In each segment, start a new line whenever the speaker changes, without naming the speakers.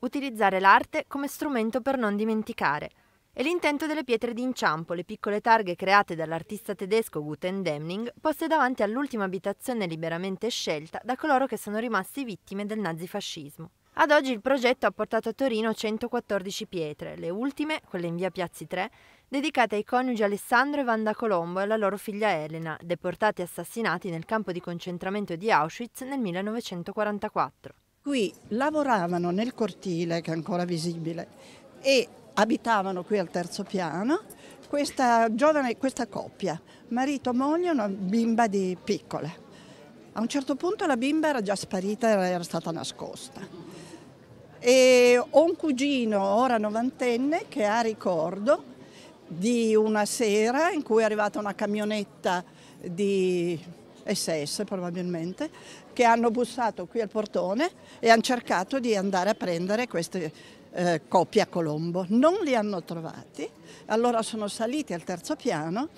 utilizzare l'arte come strumento per non dimenticare. E l'intento delle pietre d'inciampo, le piccole targhe create dall'artista tedesco Guten Demning, poste davanti all'ultima abitazione liberamente scelta da coloro che sono rimasti vittime del nazifascismo. Ad oggi il progetto ha portato a Torino 114 pietre, le ultime, quelle in via Piazzi 3, dedicate ai coniugi Alessandro e Vanda Colombo e alla loro figlia Elena, deportati e assassinati nel campo di concentramento di Auschwitz nel 1944.
Qui lavoravano nel cortile, che è ancora visibile, e abitavano qui al terzo piano questa giovane, questa coppia, marito, moglie, una bimba di piccola. A un certo punto la bimba era già sparita, era stata nascosta. E ho un cugino, ora novantenne, che ha ricordo di una sera in cui è arrivata una camionetta di SS probabilmente, che hanno bussato qui al portone e hanno cercato di andare a prendere queste eh, coppie a Colombo. Non li hanno trovati, allora sono saliti al terzo piano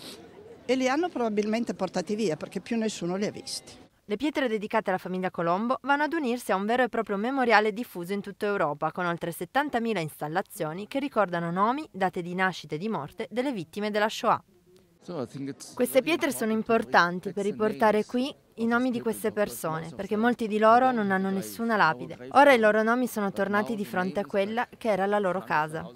e li hanno probabilmente portati via perché più nessuno li ha visti.
Le pietre dedicate alla famiglia Colombo vanno ad unirsi a un vero e proprio memoriale diffuso in tutta Europa, con oltre 70.000 installazioni che ricordano nomi, date di nascita e di morte delle vittime della Shoah. Queste pietre sono importanti per riportare qui i nomi di queste persone, perché molti di loro non hanno nessuna lapide. Ora i loro nomi sono tornati di fronte a quella che era la loro casa.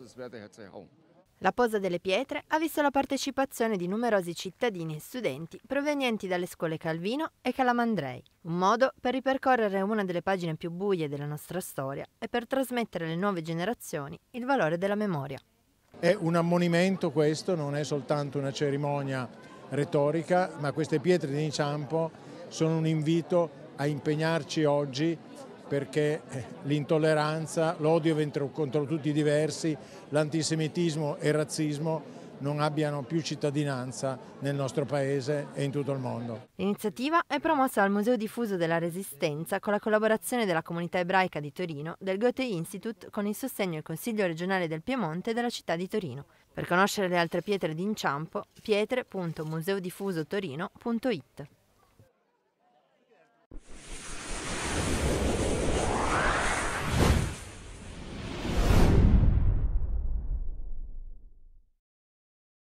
La posa delle pietre ha visto la partecipazione di numerosi cittadini e studenti provenienti dalle scuole Calvino e Calamandrei, un modo per ripercorrere una delle pagine più buie della nostra storia e per trasmettere alle nuove generazioni il valore della memoria.
È un ammonimento questo, non è soltanto una cerimonia retorica, ma queste pietre di inciampo sono un invito a impegnarci oggi perché eh, l'intolleranza, l'odio contro tutti i diversi, l'antisemitismo e il razzismo non abbiano più cittadinanza nel nostro paese e in tutto il mondo.
L'iniziativa è promossa dal Museo Diffuso della Resistenza con la collaborazione della comunità ebraica di Torino, del Goethe Institute con il sostegno del Consiglio regionale del Piemonte e della città di Torino. Per conoscere le altre pietre d'inciampo, pietre.museodiffusotorino.it